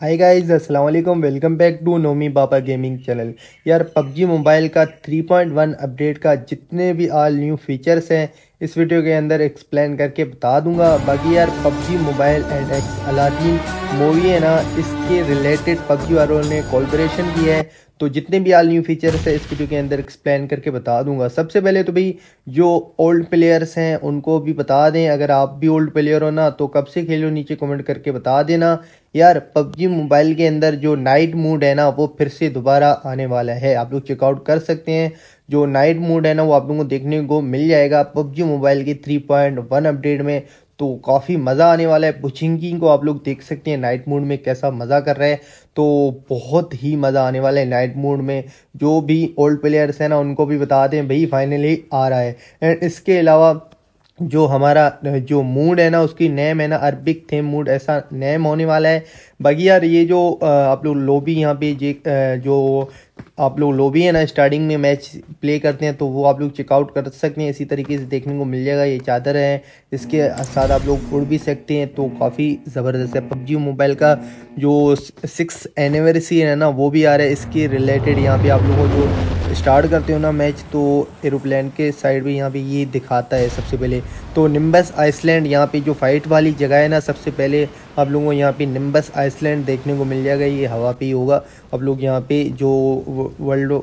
हाय guys अस्सलाम वालेकुम welcome back to Nomi Baba gaming channel यार पबजी मोबाइल का 3.1 अपडेट का जितने भी ऑल न्यू फीचर्स हैं इस वीडियो के अंदर एक्सप्लेन करके बता दूंगा बाकी यार PUBG mobile and X Aladdin movie है ना इसके रिलेटेड पबजी वालों ने कोलब्रेशन की है तो जितने भी आल न्यू फीचर्स है इस वीडियो के अंदर एक्सप्लेन करके बता दूंगा सबसे पहले तो भाई जो ओल्ड प्लेयर्स हैं उनको भी बता दें अगर आप भी ओल्ड प्लेयर हो ना तो कब से खेलो नीचे कमेंट करके बता देना यार पबजी मोबाइल के अंदर जो नाइट मूड है ना वो फिर से दोबारा आने वाला है आप लोग चेकआउट कर सकते हैं जो नाइट मूड है ना वो आप लोगों को देखने को मिल जाएगा पबजी मोबाइल की 3.1 अपडेट में तो काफ़ी मज़ा आने वाला है पुचिंगी को आप लोग देख सकते हैं नाइट मूड में कैसा मज़ा कर रहा है तो बहुत ही मज़ा आने वाला है नाइट मूड में जो भी ओल्ड प्लेयर्स हैं ना उनको भी बता दें भाई फाइनली आ रहा है एंड इसके अलावा जो हमारा जो मूड है ना उसकी नेम है ना अरबिक थे मूड ऐसा नेम होने वाला है बाकी यार ये जो आप लोग लोबी यहाँ पे जे जो आप लोग लोबी है ना स्टार्टिंग में मैच प्ले करते हैं तो वो आप लोग चेकआउट कर सकते हैं इसी तरीके से देखने को मिल जाएगा ये चादर है इसके साथ आप लोग उड़ भी सकते हैं तो काफ़ी ज़बरदस्त है पबजी मोबाइल का जो सिक्स एनिवर्सरी है ना वो भी आ रहा है इसके रिलेटेड यहाँ पर आप लोगों को जो स्टार्ट करते हो ना मैच तो एरोप्लेन के साइड पे यहाँ पे ये दिखाता है सबसे पहले तो निम्बस आइसलैंड यहाँ पे जो फाइट वाली जगह है ना सबसे पहले आप लोगों को यहाँ पे निम्बस आइसलैंड देखने को मिल जाएगा ये हवा पे ही होगा आप लोग यहाँ पे जो वर्ल्ड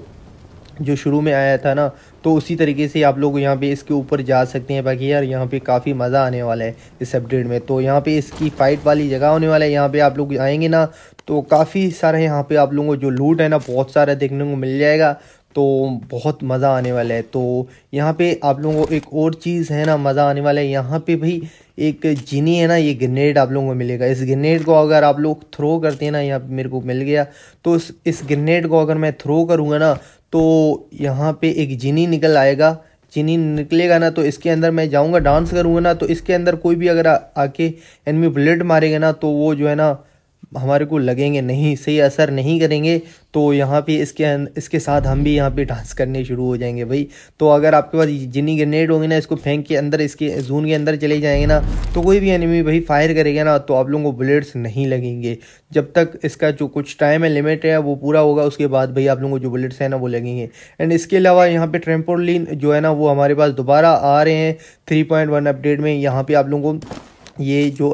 जो शुरू में आया था ना तो उसी तरीके से आप लोग यहाँ पे इसके ऊपर जा सकते हैं बाकी यार यहाँ पे काफ़ी मज़ा आने वाला है इस अपडेट में तो यहाँ पे इसकी फ़ाइट वाली जगह होने वाला है यहाँ पे आप लोग आएंगे ना तो काफ़ी सारे यहाँ पे आप लोगों को जो लूट है ना बहुत सारा देखने को मिल जाएगा तो बहुत मज़ा आने वाला है तो यहाँ पे आप लोगों को एक और चीज़ है ना मज़ा आने वाला है यहाँ पे भाई एक जिनी है ना ये ग्रेनेड आप लोगों को मिलेगा इस ग्रेनेड को अगर आप लोग थ्रो करते हैं ना यहाँ मेरे को मिल गया तो इस इस ग्रेनेड को अगर मैं थ्रो करूँगा ना तो यहाँ पे एक जिनी निकल आएगा चीनी निकलेगा ना तो इसके अंदर मैं जाऊँगा डांस करूँगा ना तो इसके अंदर कोई भी अगर आके एनमी बुलेट मारेगा ना तो वो जो है ना हमारे को लगेंगे नहीं सही असर नहीं करेंगे तो यहाँ पे इसके अं-, इसके साथ हम भी यहाँ पे डांस करने शुरू हो जाएंगे भाई तो अगर आपके पास जिनी ग्रेनेड होंगे ना इसको फेंक के अंदर इसके जून के अंदर चले जाएंगे ना तो कोई भी एनिमी भाई फायर करेगा ना तो आप लोगों को बुलेट्स नहीं लगेंगे जब तक इसका जो कुछ टाइम है लिमिट है वो पूरा होगा उसके बाद भाई आप लोगों को जो बुलेट्स हैं ना वो लगेंगे एंड इसके अलावा यहाँ पर ट्रेम्पोलिन जो है ना वो हमारे पास दोबारा आ रहे हैं थ्री अपडेट में यहाँ पर आप लोगों को ये जो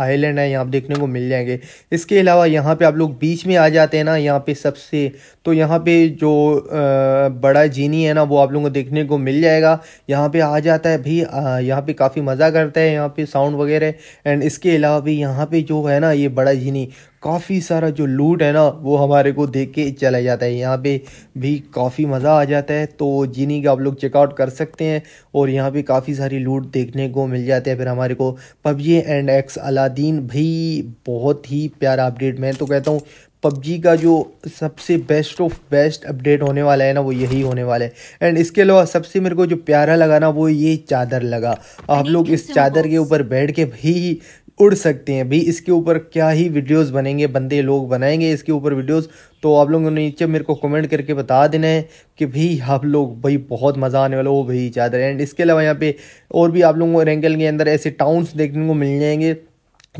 आइलैंड है यहाँ पर देखने को मिल जाएंगे इसके अलावा यहाँ पे आप लोग बीच में आ जाते हैं ना यहाँ पे सबसे तो यहाँ पे जो आ, बड़ा जीनी है ना वो आप लोगों को देखने को मिल जाएगा यहाँ पे आ जाता है भी यहाँ पे काफ़ी मज़ा करता है यहाँ पे साउंड वगैरह एंड इसके अलावा भी यहाँ पे जो है ना ये बड़ा जीनी काफ़ी सारा जो लूट है ना वो हमारे को देख के चला जाता है यहाँ पे भी काफ़ी मज़ा आ जाता है तो जिन्हें का आप लोग चेकआउट कर सकते हैं और यहाँ पे काफ़ी सारी लूट देखने को मिल जाती है फिर हमारे को पबजी एंड एक्स अलादीन भी बहुत ही प्यारा अपडेट मैं तो कहता हूँ पबजी का जो सबसे बेस्ट ऑफ बेस्ट अपडेट होने वाला है ना वो यही होने वाला है एंड इसके अलावा सबसे मेरे को जो प्यारा लगा ना वो ये चादर लगा आप लोग इस चादर के ऊपर बैठ के भी उड़ सकते हैं भाई इसके ऊपर क्या ही वीडियोस बनेंगे बंदे लोग बनाएंगे इसके ऊपर वीडियोस तो आप लोगों ने नीचे मेरे को कमेंट करके बता देना है कि भाई आप लोग भाई बहुत मज़ा आने वाला हो भाई चादर एंड इसके अलावा यहाँ पे और भी आप लोगों को रेंगल के अंदर ऐसे टाउन्स देखने को मिल जाएंगे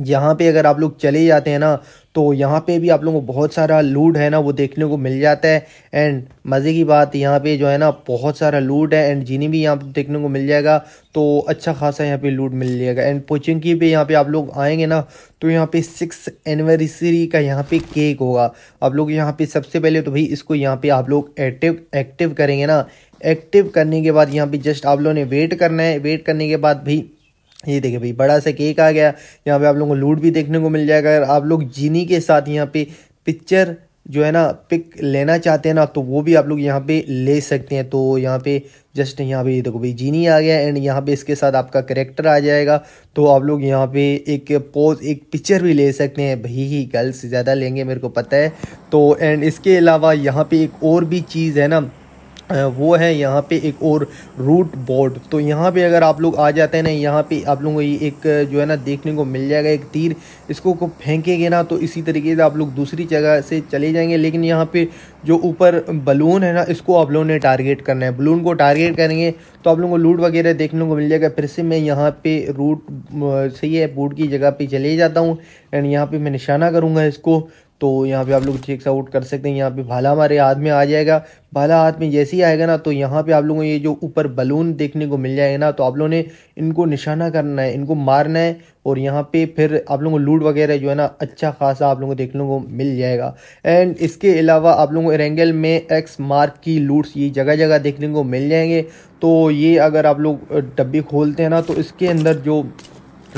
यहाँ पे अगर आप लोग चले जाते हैं ना तो यहाँ पे भी आप लोगों को बहुत सारा लूट है ना वो देखने को मिल जाता है एंड मज़े की बात यहाँ पे जो है ना बहुत सारा लूट है एंड जीनी भी यहाँ पे देखने को मिल जाएगा तो अच्छा खासा यहाँ पे लूट मिल जाएगा एंड पोचिंग की भी यहाँ पे आप लोग आएंगे ना तो यहाँ पे सिक्स एनिवर्सरी का यहाँ पे केक होगा आप लोग यहाँ पे सबसे पहले तो भाई इसको यहाँ पे आप लोग एक्टिव एक्टिव करेंगे ना एक्टिव करने के बाद यहाँ पे जस्ट आप लोगों ने वेट करना है वेट करने के बाद भाई ये देखिए भाई बड़ा सा केक आ गया यहाँ पे आप लोगों को लूट भी देखने को मिल जाएगा अगर आप लोग जीनी के साथ यहाँ पे पिक्चर जो है ना पिक लेना चाहते हैं ना तो वो भी आप लोग यहाँ पे ले सकते हैं तो यहाँ पे जस्ट यहाँ पे देखो भाई जीनी आ गया एंड यहाँ पे इसके साथ आपका करेक्टर आ जाएगा तो आप लोग यहाँ पे एक पोज एक पिक्चर भी ले सकते हैं भाई ही गर्ल्स ज़्यादा लेंगे मेरे को पता है तो एंड इसके अलावा यहाँ पे एक और भी चीज़ है ना वो है यहाँ पे एक और रूट बोर्ड तो यहाँ पे अगर आप लोग आ जाते हैं ना यहाँ पे आप लोगों को ये एक जो है ना देखने को मिल जाएगा एक तीर इसको को फेंकेंगे ना तो इसी तरीके से आप लोग दूसरी जगह से चले जाएंगे लेकिन यहाँ पे जो ऊपर बलून है ना इसको आप लोगों ने टारगेट करना है बलून को टारगेट करेंगे तो आप लोगों को लूट वगैरह देखने को मिल जाएगा फिर से मैं यहाँ पर रूट सही है बोर्ड की जगह पर चले जाता हूँ एंड यहाँ पर मैं निशाना करूँगा इसको तो यहाँ पे आप लोग चेक आउट कर सकते हैं यहाँ पे भाला हमारे हाथ में आ जाएगा भाला हाथ में जैसे ही आएगा ना तो यहाँ पे आप लोगों को ये जो ऊपर बलून देखने को मिल जाएगा ना तो आप लोगों ने इनको निशाना करना है इनको मारना है और यहाँ पे फिर आप लोगों को लूट वगैरह जो है ना अच्छा खासा आप लोगों को देखने को मिल जाएगा एंड इसके अलावा आप लोगों को एरेंगल में एक्स मार्क की लूट्स ये जगह जगह देखने को मिल जाएंगे तो ये अगर आप लोग डब्बी खोलते हैं ना तो इसके अंदर जो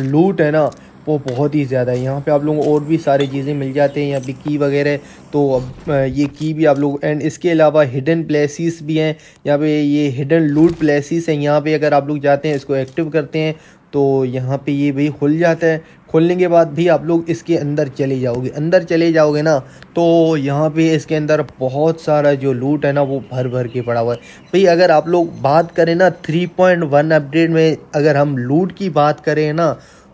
लूट है ना वो बहुत ही ज़्यादा है यहाँ पे आप लोगों को और भी सारी चीज़ें मिल जाते हैं यहाँ पे की वगैरह तो अब ये की भी आप लोग एंड इसके अलावा हिडन प्लेसिस भी हैं यहाँ पे ये हिडन लूट प्लेसिस हैं यहाँ पे अगर आप लोग जाते हैं इसको एक्टिव करते हैं तो यहाँ पे ये भाई खुल जाता है खुलने के बाद भी आप लोग इसके अंदर चले जाओगे अंदर चले जाओगे ना तो यहाँ पे इसके अंदर बहुत सारा जो लूट है ना वो भर भर के पड़ा हुआ है भाई अगर आप लोग बात करें ना 3.1 अपडेट में अगर हम लूट की बात करें ना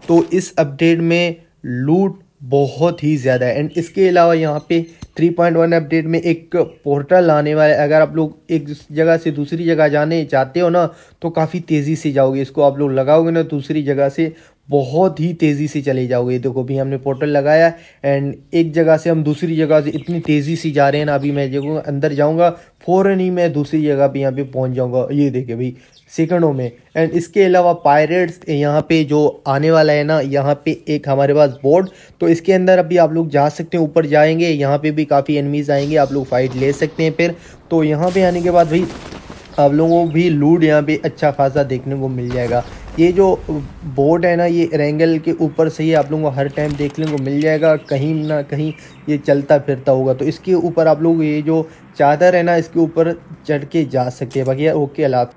तो इस अपडेट में लूट बहुत ही ज़्यादा है एंड इसके अलावा यहाँ पे 3.1 अपडेट में एक पोर्टल आने वाला है अगर आप लोग एक जगह से दूसरी जगह जाने चाहते हो ना तो काफ़ी तेज़ी से जाओगे इसको आप लोग लगाओगे ना दूसरी जगह से बहुत ही तेज़ी से चले जाओगे देखो अभी हमने पोर्टल लगाया एंड एक जगह से हम दूसरी जगह से इतनी तेज़ी से जा रहे हैं ना अभी मैं जब अंदर जाऊँगा फ़ौरन ही मैं दूसरी जगह पे यहाँ पे पहुँच जाऊँगा ये देखे भाई सेकंडों में एंड इसके अलावा पायरेट्स यहाँ पे जो आने वाला है ना यहाँ पे एक हमारे पास बोर्ड तो इसके अंदर अभी आप लोग जा सकते हैं ऊपर जाएंगे यहाँ पर भी काफ़ी एनमीज़ आएंगे आप लोग फ़ाइट ले सकते हैं फिर तो यहाँ पर आने के बाद भाई आप लोगों को भी लूट यहाँ पे अच्छा खासा देखने को मिल जाएगा ये जो बोर्ड है ना ये रेंगल के ऊपर से ही आप लोगों को हर टाइम देखने को मिल जाएगा कहीं ना कहीं ये चलता फिरता होगा तो इसके ऊपर आप लोग ये जो चादर है ना इसके ऊपर चढ़ के जा सकते हैं बाकी ओके अला